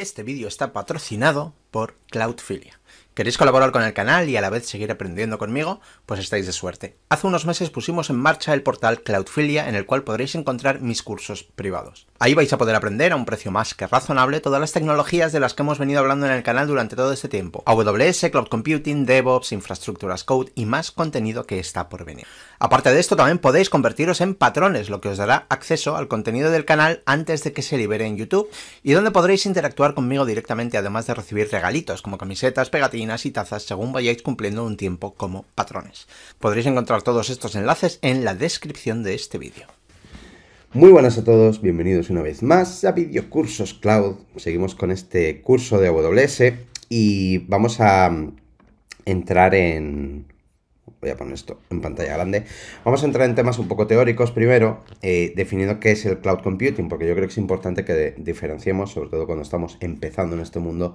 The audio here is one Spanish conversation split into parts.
Este vídeo está patrocinado por Cloudfilia. ¿Queréis colaborar con el canal y a la vez seguir aprendiendo conmigo? Pues estáis de suerte. Hace unos meses pusimos en marcha el portal Cloudfilia en el cual podréis encontrar mis cursos privados. Ahí vais a poder aprender a un precio más que razonable todas las tecnologías de las que hemos venido hablando en el canal durante todo este tiempo. AWS, Cloud Computing, DevOps, Infraestructuras Code y más contenido que está por venir. Aparte de esto también podéis convertiros en patrones, lo que os dará acceso al contenido del canal antes de que se libere en YouTube y donde podréis interactuar conmigo directamente además de recibir regalitos como camisetas, pegatinas y tazas según vayáis cumpliendo un tiempo como patrones. Podréis encontrar todos estos enlaces en la descripción de este vídeo. Muy buenas a todos, bienvenidos una vez más a Videocursos Cloud. Seguimos con este curso de AWS y vamos a mm, entrar en... Voy a poner esto en pantalla grande. Vamos a entrar en temas un poco teóricos primero, eh, definiendo qué es el cloud computing, porque yo creo que es importante que diferenciemos, sobre todo cuando estamos empezando en este mundo,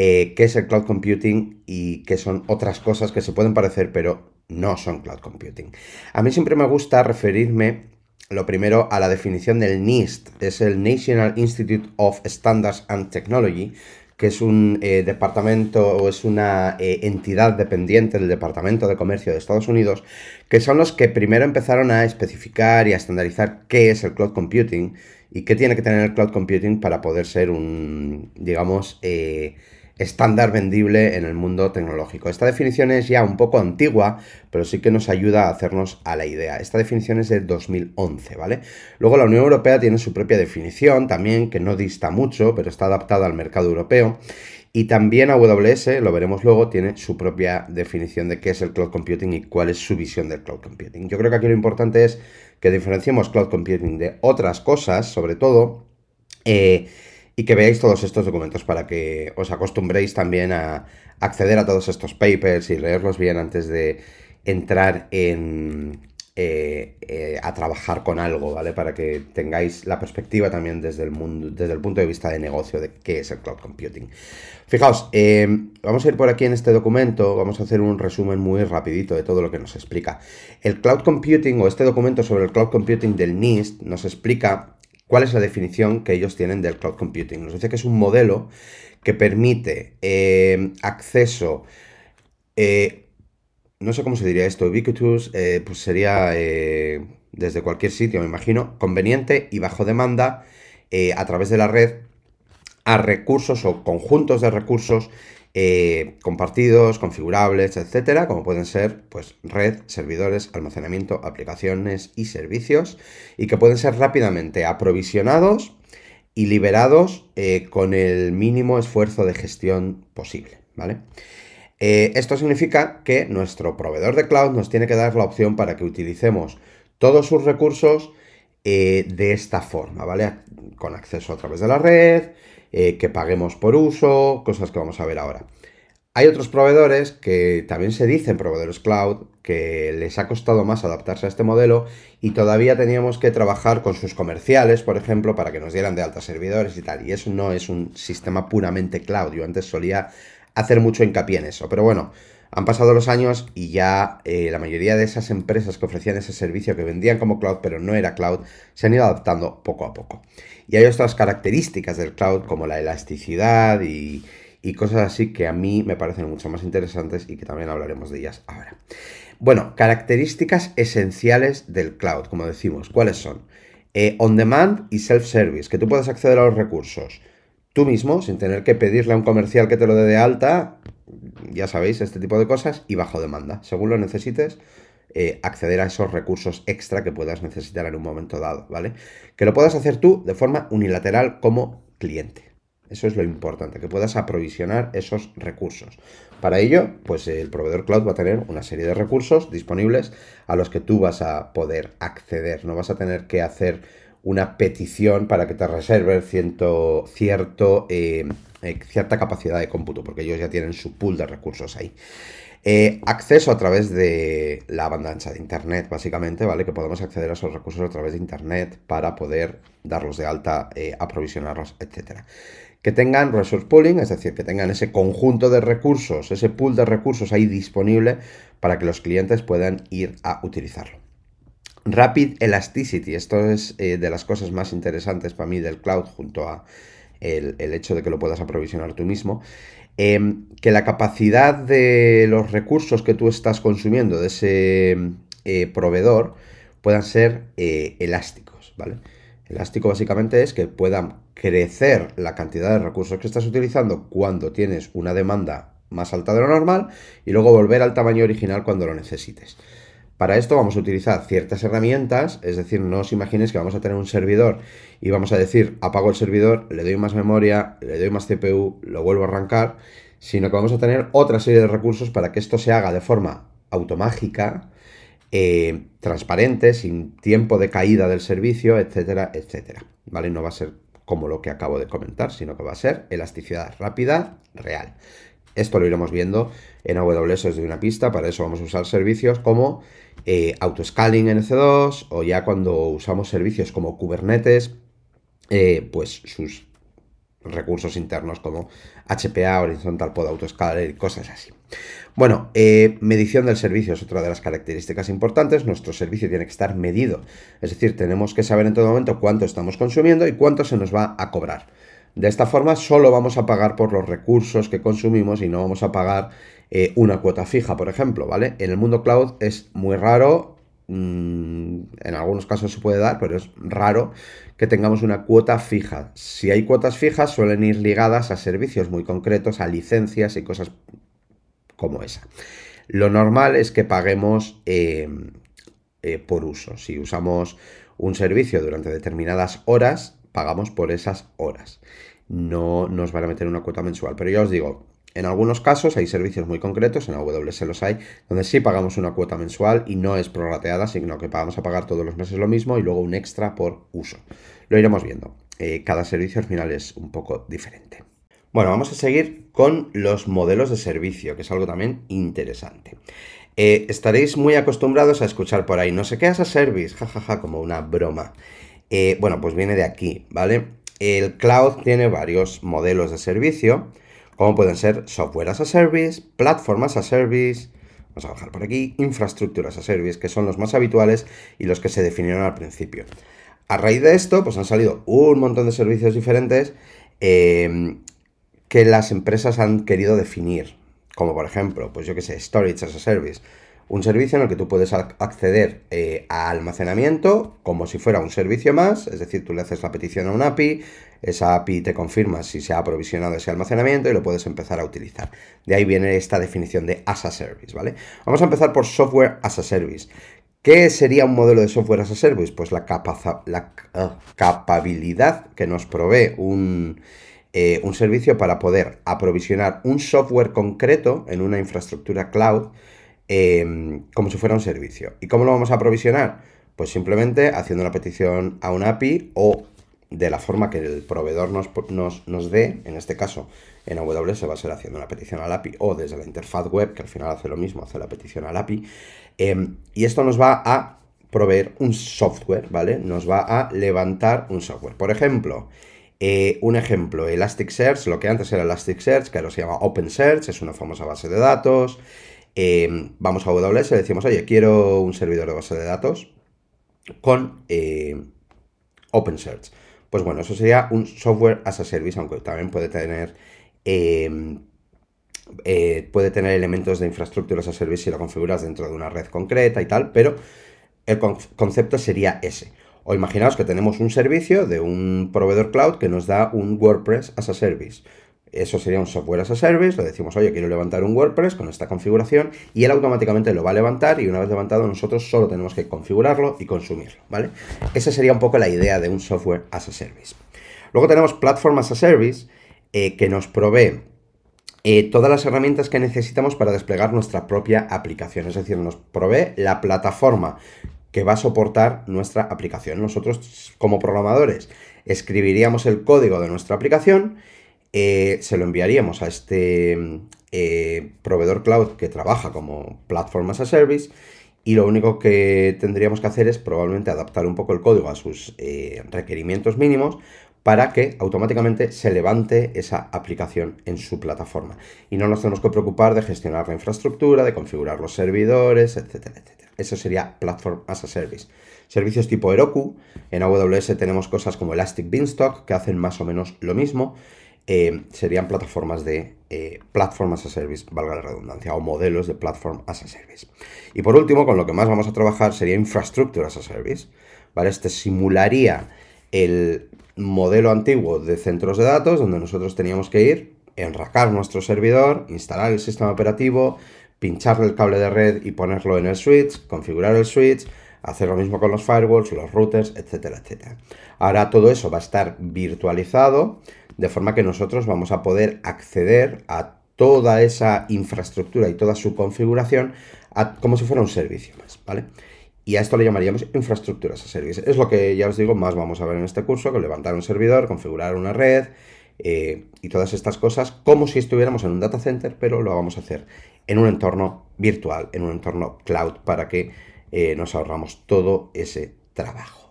eh, qué es el cloud computing y qué son otras cosas que se pueden parecer, pero no son cloud computing. A mí siempre me gusta referirme lo primero a la definición del NIST, es el National Institute of Standards and Technology, que es un eh, departamento o es una eh, entidad dependiente del Departamento de Comercio de Estados Unidos, que son los que primero empezaron a especificar y a estandarizar qué es el cloud computing y qué tiene que tener el cloud computing para poder ser un, digamos, estándar vendible en el mundo tecnológico. Esta definición es ya un poco antigua, pero sí que nos ayuda a hacernos a la idea. Esta definición es del 2011, ¿vale? Luego la Unión Europea tiene su propia definición también, que no dista mucho, pero está adaptada al mercado europeo. Y también AWS, lo veremos luego, tiene su propia definición de qué es el cloud computing y cuál es su visión del cloud computing. Yo creo que aquí lo importante es que diferenciemos cloud computing de otras cosas, sobre todo. Eh, y que veáis todos estos documentos para que os acostumbréis también a acceder a todos estos papers y leerlos bien antes de entrar en, eh, eh, a trabajar con algo, ¿vale? Para que tengáis la perspectiva también desde el mundo, desde el punto de vista de negocio de qué es el cloud computing. Fijaos, eh, vamos a ir por aquí en este documento, vamos a hacer un resumen muy rapidito de todo lo que nos explica. El cloud computing o este documento sobre el cloud computing del NIST nos explica ¿Cuál es la definición que ellos tienen del cloud computing? Nos dice que es un modelo que permite eh, acceso, eh, no sé cómo se diría esto, ubiquitous, eh, pues sería desde cualquier sitio, me imagino, conveniente y bajo demanda a través de la red a recursos o conjuntos de recursos eh, compartidos, configurables, etcétera, como pueden ser pues, red, servidores, almacenamiento, aplicaciones y servicios, y que pueden ser rápidamente aprovisionados y liberados eh, con el mínimo esfuerzo de gestión posible. ¿vale? Eh, esto significa que nuestro proveedor de cloud nos tiene que dar la opción para que utilicemos todos sus recursos de esta forma, ¿vale? Con acceso a través de la red, eh, que paguemos por uso, cosas que vamos a ver ahora. Hay otros proveedores que también se dicen proveedores cloud, que les ha costado más adaptarse a este modelo y todavía teníamos que trabajar con sus comerciales, por ejemplo, para que nos dieran de alta servidores y tal. Y eso no es un sistema puramente cloud. Yo antes solía hacer mucho hincapié en eso. Pero bueno, han pasado los años y ya eh, la mayoría de esas empresas que ofrecían ese servicio que vendían como cloud pero no era cloud se han ido adaptando poco a poco. Y hay otras características del cloud como la elasticidad y, cosas así que a mí me parecen mucho más interesantes y que también hablaremos de ellas ahora. Bueno, características esenciales del cloud, como decimos, ¿cuáles son? Eh, on demand y self-service, que tú puedes acceder a los recursos tú mismo, sin tener que pedirle a un comercial que te lo dé de alta, ya sabéis, este tipo de cosas y bajo demanda. Según lo necesites, eh, acceder a esos recursos extra que puedas necesitar en un momento dado, ¿vale? Que lo puedas hacer tú de forma unilateral como cliente. Eso es lo importante, que puedas aprovisionar esos recursos. Para ello, pues el proveedor cloud va a tener una serie de recursos disponibles a los que tú vas a poder acceder. No vas a tener que hacer una petición para que te reserve cierto, eh, eh, cierta capacidad de cómputo, porque ellos ya tienen su pool de recursos ahí. Eh, acceso a través de la banda ancha de Internet, básicamente, ¿vale? Que podemos acceder a esos recursos a través de Internet para poder darlos de alta, aprovisionarlos, etc. Que tengan resource pooling, es decir, que tengan ese conjunto de recursos, ese pool de recursos ahí disponible para que los clientes puedan ir a utilizarlo. Rapid Elasticity, esto es eh, de las cosas más interesantes para mí del cloud junto a el, hecho de que lo puedas aprovisionar tú mismo, em, que la capacidad de los recursos que tú estás consumiendo de ese eh, proveedor puedan ser eh, elásticos, ¿vale? Elástico básicamente es que puedan crecer la cantidad de recursos que estás utilizando cuando tienes una demanda más alta de lo normal y luego volver al tamaño original cuando lo necesites. Para esto vamos a utilizar ciertas herramientas, es decir, no os imaginéis que vamos a tener un servidor y vamos a decir apago el servidor, le doy más memoria, le doy más CPU, lo vuelvo a arrancar, sino que vamos a tener otra serie de recursos para que esto se haga de forma automágica, eh, transparente, sin tiempo de caída del servicio, etcétera, etcétera. ¿Vale? No va a ser como lo que acabo de comentar, sino que va a ser elasticidad rápida real. Esto lo iremos viendo en AWS desde una pista, para eso vamos a usar servicios como eh, autoscaling en EC2 o ya cuando usamos servicios como Kubernetes, eh, pues sus recursos internos como HPA, Horizontal Pod Autoscaler y cosas así. Bueno, eh, medición del servicio es otra de las características importantes. Nuestro servicio tiene que estar medido, es decir, tenemos que saber en todo momento cuánto estamos consumiendo y cuánto se nos va a cobrar. De esta forma solo vamos a pagar por los recursos que consumimos y no vamos a pagar eh, una cuota fija, por ejemplo, ¿vale? En el mundo cloud es muy raro, mm, en algunos casos se puede dar, pero es raro que tengamos una cuota fija. Si hay cuotas fijas suelen ir ligadas a servicios muy concretos, a licencias y cosas como esa. Lo normal es que paguemos eh, eh, por uso. Si usamos un servicio durante determinadas horas, pagamos por esas horas. No nos van a meter una cuota mensual, pero ya os digo, en algunos casos hay servicios muy concretos, en AWS los hay, donde sí pagamos una cuota mensual y no es prorrateada, sino que pagamos a pagar todos los meses lo mismo y luego un extra por uso. Lo iremos viendo. Eh, cada servicio al final es un poco diferente. Bueno, vamos a seguir con los modelos de servicio, que es algo también interesante. Eh, estaréis muy acostumbrados a escuchar por ahí, no sé qué es a service, jajaja, como una broma. Eh, bueno, pues viene de aquí, ¿vale? El cloud tiene varios modelos de servicio, como pueden ser software as a service, plataformas as a service, vamos a bajar por aquí, infraestructuras as a service, que son los más habituales y los que se definieron al principio. A raíz de esto, pues han salido un montón de servicios diferentes eh, que las empresas han querido definir, como por ejemplo, pues yo que sé, storage as a service, un servicio en el que tú puedes acceder eh, a almacenamiento como si fuera un servicio más, es decir, tú le haces la petición a una API, esa API te confirma si se ha aprovisionado ese almacenamiento y lo puedes empezar a utilizar. De ahí viene esta definición de as a service, ¿vale? Vamos a empezar por software as a service. ¿Qué sería un modelo de software as a service? Pues la, la ah, capabilidad que nos provee un, eh, un servicio para poder aprovisionar un software concreto en una infraestructura cloud Em, como si fuera un servicio. ¿Y cómo lo vamos a provisionar? Pues simplemente haciendo una petición a un API o de la forma que el proveedor nos, dé, en este caso en AWS va a ser haciendo una petición al API o desde la interfaz web, que al final hace lo mismo, hace la petición al API. Em, y esto nos va a proveer un software, ¿vale? Nos va a levantar un software. Por ejemplo, eh, un ejemplo, Elasticsearch, lo que antes era Elasticsearch, que ahora se llama OpenSearch, es una famosa base de datos. Em, vamos a AWS, le decimos, oye, quiero un servidor de base de datos con em, OpenSearch. Pues bueno, eso sería un software as a service, aunque también puede tener em, eh, puede tener elementos de infraestructura as a service si lo configuras dentro de una red concreta y tal, pero el concepto sería ese. O imaginaos que tenemos un servicio de un proveedor cloud que nos da un WordPress as a service. Eso sería un software as a service, lo decimos, oye, quiero levantar un WordPress con esta configuración y él automáticamente lo va a levantar y una vez levantado nosotros solo tenemos que configurarlo y consumirlo, ¿vale? Esa sería un poco la idea de un software as a service. Luego tenemos Platform as a Service eh, que nos provee eh, todas las herramientas que necesitamos para desplegar nuestra propia aplicación, es decir, nos provee la plataforma que va a soportar nuestra aplicación. Nosotros como programadores escribiríamos el código de nuestra aplicación eh, se lo enviaríamos a este eh, proveedor cloud que trabaja como Platform as a Service y lo único que tendríamos que hacer es probablemente adaptar un poco el código a sus eh, requerimientos mínimos para que automáticamente se levante esa aplicación en su plataforma. Y no nos tenemos que preocupar de gestionar la infraestructura, de configurar los servidores, etcétera, etcétera. Eso sería Platform as a Service. Servicios tipo Heroku. En AWS tenemos cosas como Elastic Beanstalk, que hacen más o menos lo mismo. Em, serían plataformas de eh, Platform as a Service, valga la redundancia, o modelos de Platform as a Service. Y por último, con lo que más vamos a trabajar sería Infrastructure as a Service. ¿vale? Este simularía el modelo antiguo de centros de datos, donde nosotros teníamos que ir, enracar nuestro servidor, instalar el sistema operativo, pincharle el cable de red y ponerlo en el switch, configurar el switch, hacer lo mismo con los firewalls, los routers, etcétera, etcétera. Ahora todo eso va a estar virtualizado de forma que nosotros vamos a poder acceder a toda esa infraestructura y toda su configuración como si fuera un servicio más, ¿vale? Y a esto le llamaríamos infraestructuras a servicios. Es lo que ya os digo, más vamos a ver en este curso, que levantar un servidor, configurar una red eh, y todas estas cosas, como si estuviéramos en un data center, pero lo vamos a hacer en un entorno virtual, en un entorno cloud, para que eh, nos ahorramos todo ese trabajo.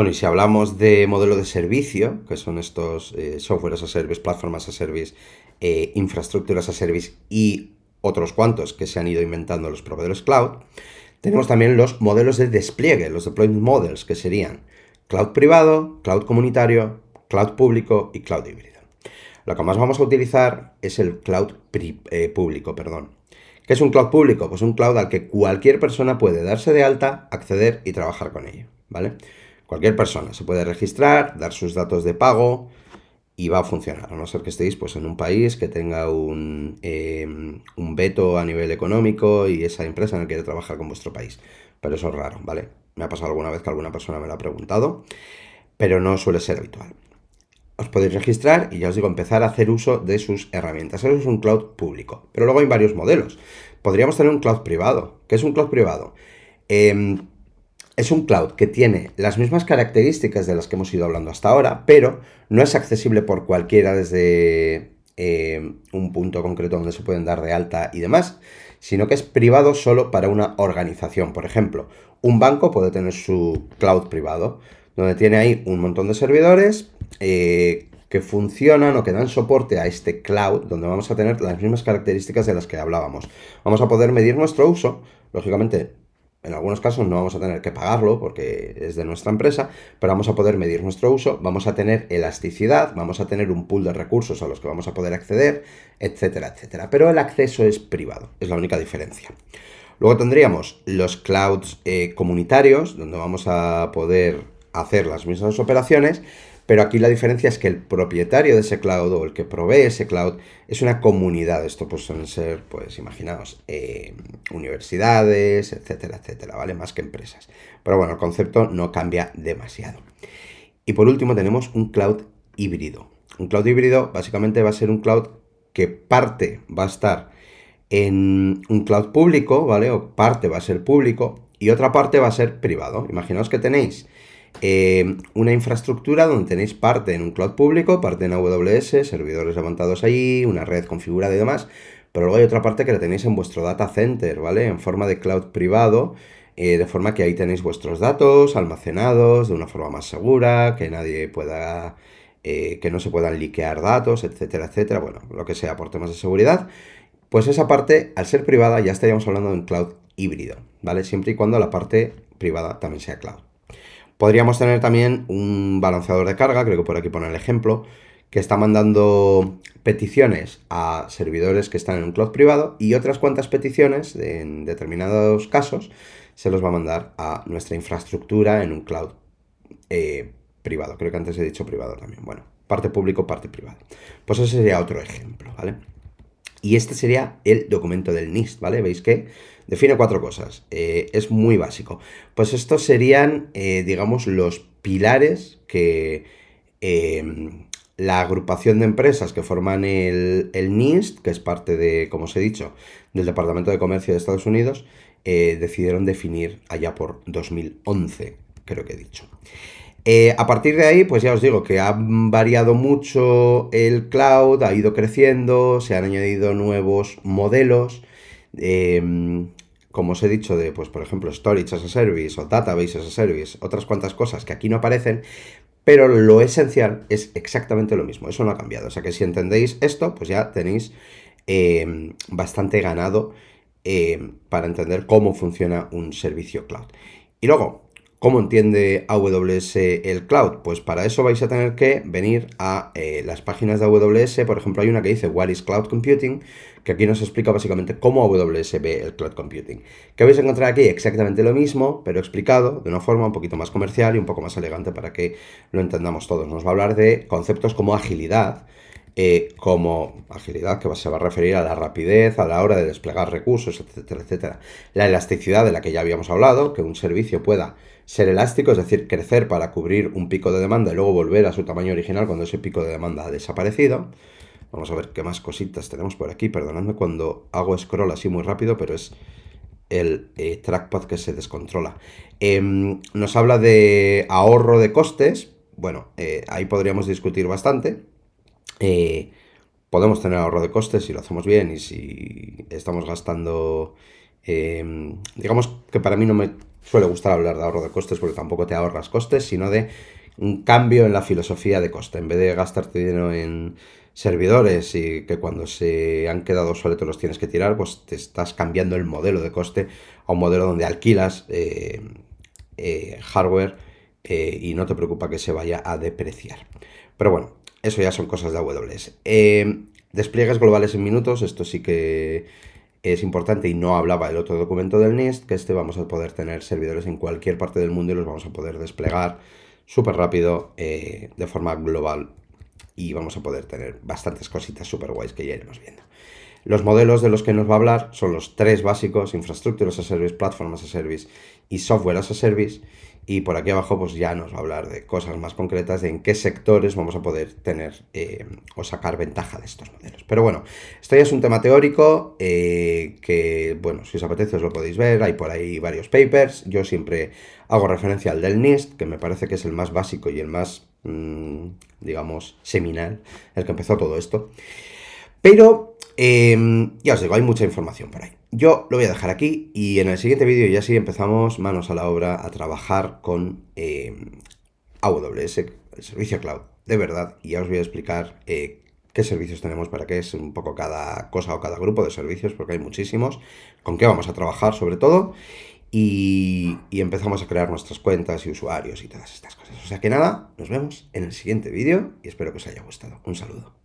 Bueno, y si hablamos de modelo de servicio, que son estos eh, software as a service, plataformas a service, eh, infraestructuras a service y otros cuantos que se han ido inventando los proveedores cloud, tenemos también los modelos de despliegue, los deployment models, que serían cloud privado, cloud comunitario, cloud público y cloud híbrido. Lo que más vamos a utilizar es el cloud eh, público, perdón. ¿Qué es un cloud público? Pues un cloud al que cualquier persona puede darse de alta, acceder y trabajar con ello, ¿vale? Cualquier persona se puede registrar, dar sus datos de pago y va a funcionar, a no ser que estéis pues, en un país que tenga un, em, un veto a nivel económico y esa empresa no quiere trabajar con vuestro país. Pero eso es raro, ¿vale? Me ha pasado alguna vez que alguna persona me lo ha preguntado, pero no suele ser habitual. Os podéis registrar y ya os digo, empezar a hacer uso de sus herramientas. Eso es un cloud público, pero luego hay varios modelos. Podríamos tener un cloud privado. ¿Qué es un cloud privado? Eh, es un cloud que tiene las mismas características de las que hemos ido hablando hasta ahora, pero no es accesible por cualquiera desde eh, un punto concreto donde se pueden dar de alta y demás, sino que es privado solo para una organización. Por ejemplo, un banco puede tener su cloud privado, donde tiene ahí un montón de servidores eh, que funcionan o que dan soporte a este cloud, donde vamos a tener las mismas características de las que hablábamos. Vamos a poder medir nuestro uso, lógicamente en algunos casos no vamos a tener que pagarlo porque es de nuestra empresa, pero vamos a poder medir nuestro uso, vamos a tener elasticidad, vamos a tener un pool de recursos a los que vamos a poder acceder, etcétera, etcétera. Pero el acceso es privado, es la única diferencia. Luego tendríamos los clouds eh, comunitarios, donde vamos a poder hacer las mismas operaciones pero aquí la diferencia es que el propietario de ese cloud o el que provee ese cloud es una comunidad. Esto pues ser, pues imaginaos, eh, universidades, etcétera, etcétera, ¿vale? Más que empresas. Pero bueno, el concepto no cambia demasiado. Y por último tenemos un cloud híbrido. Un cloud híbrido básicamente va a ser un cloud que parte va a estar en un cloud público, ¿vale? O parte va a ser público y otra parte va a ser privado. Imaginaos que tenéis eh, una infraestructura donde tenéis parte en un cloud público, parte en AWS, servidores levantados ahí, una red configurada y demás, pero luego hay otra parte que la tenéis en vuestro data center, ¿vale? En forma de cloud privado, eh, de forma que ahí tenéis vuestros datos almacenados de una forma más segura, que nadie pueda... Eh, que no se puedan liquear datos, etcétera, etcétera, bueno, lo que sea por temas de seguridad, pues esa parte, al ser privada, ya estaríamos hablando de un cloud híbrido, ¿vale? Siempre y cuando la parte privada también sea cloud. Podríamos tener también un balanceador de carga, creo que por aquí pone el ejemplo, que está mandando peticiones a servidores que están en un cloud privado y otras cuantas peticiones, en determinados casos, se los va a mandar a nuestra infraestructura en un cloud eh, privado. Creo que antes he dicho privado también. Bueno, parte público, parte privada. Pues ese sería otro ejemplo, ¿vale? Y este sería el documento del NIST, ¿vale? Veis que Define cuatro cosas. Eh, es muy básico. Pues estos serían, eh, digamos, los pilares que em, la agrupación de empresas que forman el, el, NIST, que es parte de, como os he dicho, del Departamento de Comercio de Estados Unidos, eh, decidieron definir allá por 2011, creo que he dicho. a partir de ahí, pues ya os digo que ha variado mucho el cloud, ha ido creciendo, se han añadido nuevos modelos. Em, como os he dicho, de, pues, por ejemplo, Storage as a Service o Database as a Service, otras cuantas cosas que aquí no aparecen, pero lo esencial es exactamente lo mismo, eso no ha cambiado. O sea que si entendéis esto, pues ya tenéis em, bastante ganado em, para entender cómo funciona un servicio cloud. Y luego, ¿Cómo entiende AWS el cloud? Pues para eso vais a tener que venir a eh, las páginas de AWS. Por ejemplo, hay una que dice What is Cloud Computing, que aquí nos explica básicamente cómo AWS ve el cloud computing. Que vais a encontrar aquí exactamente lo mismo, pero explicado de una forma un poquito más comercial y un poco más elegante para que lo entendamos todos. Nos va a hablar de conceptos como agilidad, eh, como agilidad que se va a referir a la rapidez a la hora de desplegar recursos, etcétera, etcétera. La elasticidad de la que ya habíamos hablado, que un servicio pueda ser elástico, es decir, crecer para cubrir un pico de demanda y luego volver a su tamaño original cuando ese pico de demanda ha desaparecido. Vamos a ver qué más cositas tenemos por aquí. Perdonadme cuando hago scroll así muy rápido, pero es el eh, trackpad que se descontrola. Em, nos habla de ahorro de costes. Bueno, eh, ahí podríamos discutir bastante. Eh, podemos tener ahorro de costes si lo hacemos bien y si estamos gastando... Em, digamos que para mí no me suele gustar hablar de ahorro de costes porque tampoco te ahorras costes, sino de un cambio en la filosofía de coste. En vez de gastarte dinero en servidores y que cuando se han quedado obsoletos los tienes que tirar, pues te estás cambiando el modelo de coste a un modelo donde alquilas eh, eh, hardware eh, y no te preocupa que se vaya a depreciar. Pero bueno, eso ya son cosas de AWS. Em, despliegues globales en minutos, esto sí que es importante y no hablaba el otro documento del NIST, que este vamos a poder tener servidores en cualquier parte del mundo y los vamos a poder desplegar súper rápido de forma global y vamos a poder tener bastantes cositas super guays que ya iremos viendo. Los modelos de los que nos va a hablar son los tres básicos, infraestructuras as a service, Platform as a service y software as a service. Y por aquí abajo pues ya nos va a hablar de cosas más concretas, de en qué sectores vamos a poder tener eh, o sacar ventaja de estos modelos. Pero bueno, esto ya es un tema teórico eh, que, bueno, si os apetece os lo podéis ver, hay por ahí varios papers. Yo siempre hago referencia al del NIST, que me parece que es el más básico y el más mm, digamos, seminal, el que empezó todo esto. Pero, em, ya os digo, hay mucha información por ahí. Yo lo voy a dejar aquí y en el siguiente vídeo ya sí empezamos manos a la obra a trabajar con em, AWS, el servicio cloud, de verdad, y ya os voy a explicar eh, qué servicios tenemos, para qué es un poco cada cosa o cada grupo de servicios, porque hay muchísimos, con qué vamos a trabajar sobre todo y, empezamos a crear nuestras cuentas y usuarios y todas estas cosas. O sea que nada, nos vemos en el siguiente vídeo y espero que os haya gustado. Un saludo.